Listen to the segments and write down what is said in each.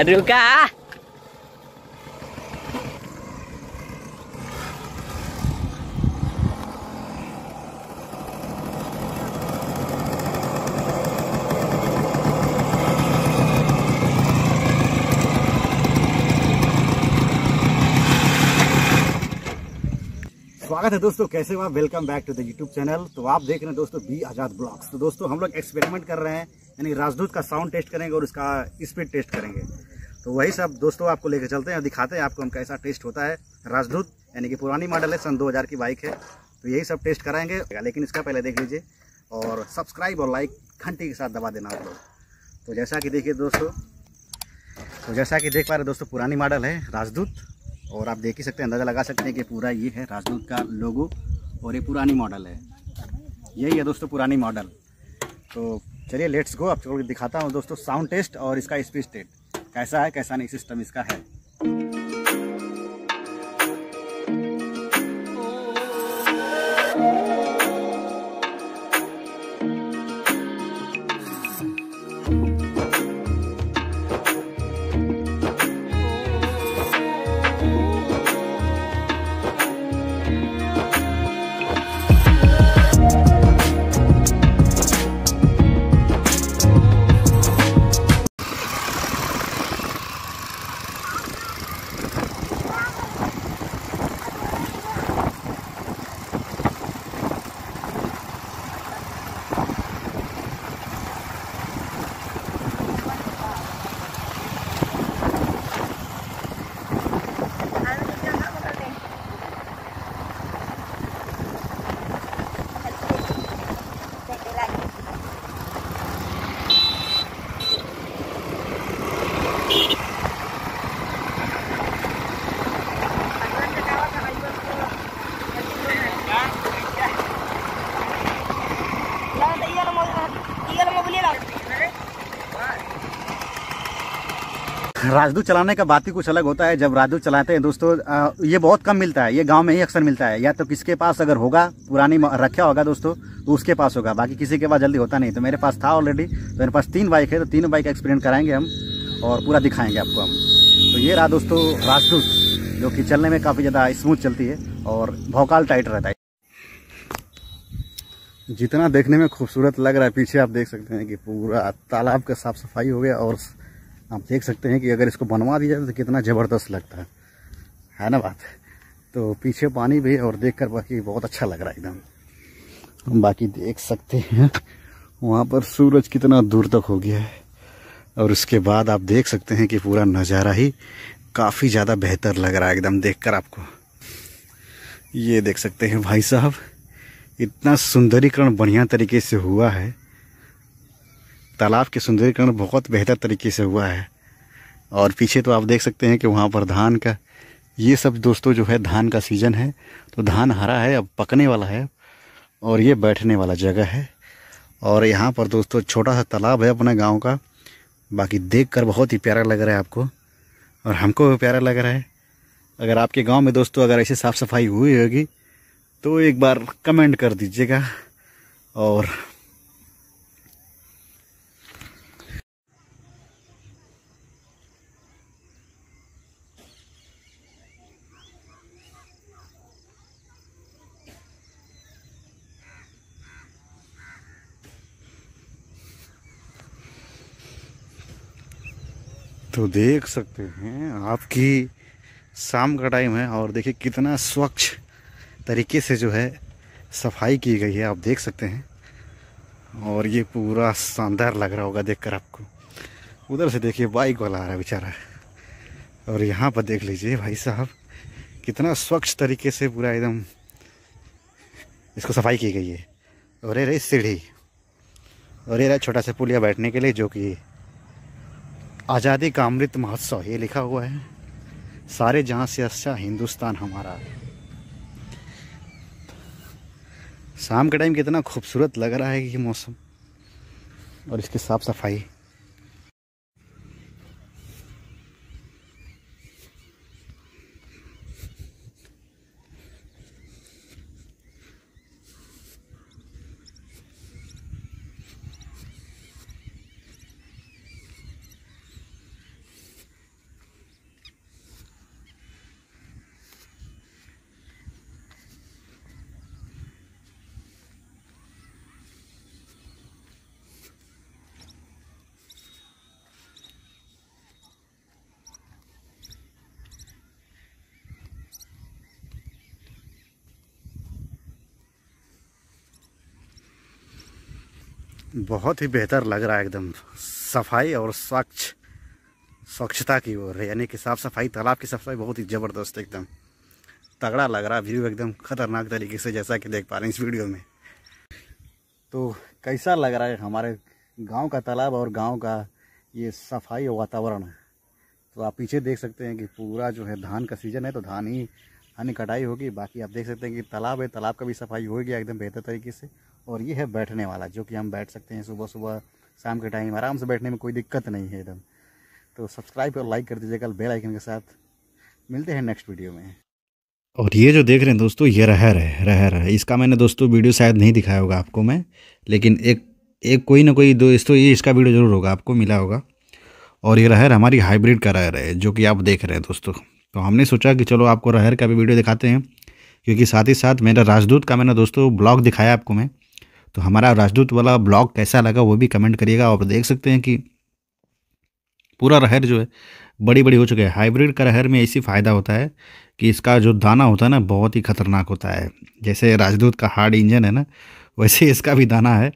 Ah. स्वागत है दोस्तों कैसे हुआ welcome back to the YouTube channel तो आप देख रहे हैं दोस्तों बी आजाद ब्लॉग्स तो दोस्तों हम लोग एक्सपेरिमेंट कर रहे हैं यानी राजदूत का साउंड टेस्ट करेंगे और उसका स्पीड टेस्ट करेंगे तो वही सब दोस्तों आपको लेकर चलते हैं दिखाते हैं आपको हम कैसा टेस्ट होता है राजदूत यानी कि पुरानी मॉडल है सन 2000 की बाइक है तो यही सब टेस्ट कराएंगे लेकिन इसका पहले देख लीजिए और सब्सक्राइब और लाइक घंटी के साथ दबा देना आप लोग तो जैसा कि देखिए दोस्तों तो जैसा कि देख पा रहे दोस्तों पुरानी मॉडल है राजदूत और आप देख ही सकते हैं अंदाज़ा लगा सकते हैं कि पूरा ये है राजदूत का लोगो और ये पुरानी मॉडल है यही है दोस्तों पुरानी मॉडल तो चलिए लेट्स गो आप दिखाता हूँ दोस्तों साउंड टेस्ट और इसका स्पीड टेस्ट कैसा है कैसा नहीं सिस्टम इसका है राजदूत चलाने का बात ही कुछ अलग होता है जब राजदूत चलाते हैं दोस्तों ये बहुत कम मिलता है ये गांव में ही अक्सर मिलता है या तो किसके पास अगर होगा पुरानी रखा होगा दोस्तों तो उसके पास होगा बाकी किसी के पास जल्दी होता नहीं तो मेरे पास था ऑलरेडी तो मेरे पास तीन बाइक है तो तीनों बाइक एक्सपीरियंट कराएंगे हम और पूरा दिखाएंगे आपको हम तो ये रहा दोस्तों राजदूत जो कि चलने में काफ़ी ज़्यादा स्मूथ चलती है और भौकाल टाइट रहता है जितना देखने में खूबसूरत लग रहा है पीछे आप देख सकते हैं कि पूरा तालाब का साफ सफाई हो गया और आप देख सकते हैं कि अगर इसको बनवा दिया जाए तो कितना ज़बरदस्त लगता है है ना बात तो पीछे पानी भी और देख कर बाकी बहुत अच्छा लग रहा है एकदम हम बाकी देख सकते हैं वहाँ पर सूरज कितना दूर तक हो गया है और उसके बाद आप देख सकते हैं कि पूरा नज़ारा ही काफ़ी ज़्यादा बेहतर लग रहा है एकदम देखकर आपको ये देख सकते हैं भाई साहब इतना सुंदरीकरण बढ़िया तरीके से हुआ है तालाब के सुंदरीकरण बहुत बेहतर तरीके से हुआ है और पीछे तो आप देख सकते हैं कि वहाँ पर धान का ये सब दोस्तों जो है धान का सीज़न है तो धान हरा है अब पकने वाला है और ये बैठने वाला जगह है और यहाँ पर दोस्तों छोटा सा तालाब है अपने गांव का बाकी देख कर बहुत ही प्यारा लग रहा है आपको और हमको भी प्यारा लग रहा है अगर आपके गांव में दोस्तों अगर ऐसे साफ़ सफाई हुई होगी तो एक बार कमेंट कर दीजिएगा और तो देख सकते हैं आपकी शाम का टाइम है और देखिए कितना स्वच्छ तरीके से जो है सफाई की गई है आप देख सकते हैं और ये पूरा शानदार लग रहा होगा देखकर आपको उधर से देखिए बाइक वाला आ रहा है बेचारा और यहाँ पर देख लीजिए भाई साहब कितना स्वच्छ तरीके से पूरा एकदम इसको सफाई की गई है और ये रही सीढ़ी और ये रहा छोटा सा पुलिया बैठने के लिए जो कि आज़ादी का अमृत महोत्सव ये लिखा हुआ है सारे जहाँ से अच्छा हिंदुस्तान हमारा शाम के टाइम कितना खूबसूरत लग रहा है ये मौसम और इसकी साफ़ सफाई बहुत ही बेहतर लग रहा है एकदम सफाई और स्वच्छ स्वच्छता की ओर है यानी कि साफ़ सफाई तालाब की सफाई बहुत ही ज़बरदस्त एकदम तगड़ा लग रहा है व्यू एकदम ख़तरनाक तरीके से जैसा कि देख पा रहे हैं इस वीडियो में तो कैसा लग रहा है हमारे गांव का तालाब और गांव का ये सफाई वातावरण तो आप पीछे देख सकते हैं कि पूरा जो है धान का सीज़न है तो धान ही धान कटाई होगी बाकी आप देख सकते हैं कि तालाब है तालाब का भी सफाई हो गया एकदम बेहतर तरीके से और ये है बैठने वाला जो कि हम बैठ सकते हैं सुबह सुबह शाम के टाइम आराम से बैठने में कोई दिक्कत नहीं है एकदम तो सब्सक्राइब और लाइक कर दीजिएगा बेल आइकन के साथ मिलते हैं नेक्स्ट वीडियो में और ये जो देख रहे हैं दोस्तों ये रहर है रहर है इसका मैंने दोस्तों वीडियो शायद नहीं दिखाया होगा आपको मैं लेकिन एक एक कोई ना कोई दोस्तों ये इसका वीडियो ज़रूर होगा आपको मिला होगा और ये रहर हमारी हाइब्रिड का रहर है जो कि आप देख रहे हैं दोस्तों तो हमने सोचा कि चलो आपको रहर का भी वीडियो दिखाते हैं क्योंकि साथ ही साथ मेरा राजदूत का मैंने दोस्तों ब्लॉग दिखाया आपको मैं तो हमारा राजदूत वाला ब्लॉग कैसा लगा वो भी कमेंट करिएगा और देख सकते हैं कि पूरा रहर जो है बड़ी बड़ी हो चुके हैं हाइब्रिड का रहर में ऐसी फ़ायदा होता है कि इसका जो दाना होता है ना बहुत ही ख़तरनाक होता है जैसे राजदूत का हार्ड इंजन है ना वैसे इसका भी दाना है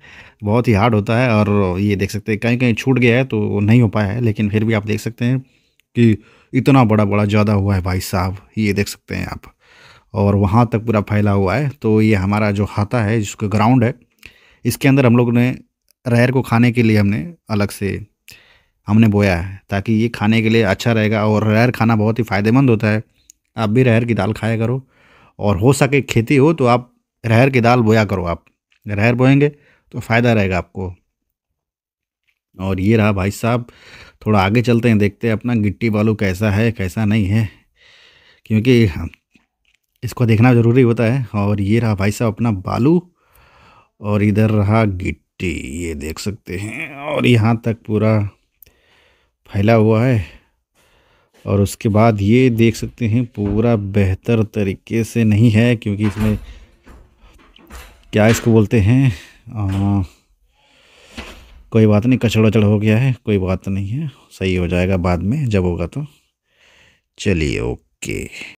बहुत ही हार्ड होता है और ये देख सकते हैं कहीं कहीं छूट गया है तो नहीं हो पाया है लेकिन फिर भी आप देख सकते हैं कि इतना बड़ा बड़ा ज़्यादा हुआ है भाई साहब ये देख सकते हैं आप और वहाँ तक पूरा फैला हुआ है तो ये हमारा जो हाथा है जिसका ग्राउंड है इसके अंदर हम लोग ने रहर को खाने के लिए हमने अलग से हमने बोया है ताकि ये खाने के लिए अच्छा रहेगा और रहर खाना बहुत ही फ़ायदेमंद होता है आप भी रहर की दाल खाया करो और हो सके खेती हो तो आप रहर की दाल बोया करो आप रहर बोएंगे तो फ़ायदा रहेगा आपको और ये रहा भाई साहब थोड़ा आगे चलते हैं देखते हैं अपना गिट्टी बालू कैसा है कैसा नहीं है क्योंकि इसको देखना ज़रूरी होता है और ये रहा भाई साहब अपना बालू और इधर रहा गिट्टी ये देख सकते हैं और यहाँ तक पूरा फैला हुआ है और उसके बाद ये देख सकते हैं पूरा बेहतर तरीके से नहीं है क्योंकि इसमें क्या इसको बोलते हैं आ, कोई बात नहीं कचड़ वचड़ हो गया है कोई बात नहीं है सही हो जाएगा बाद में जब होगा तो चलिए ओके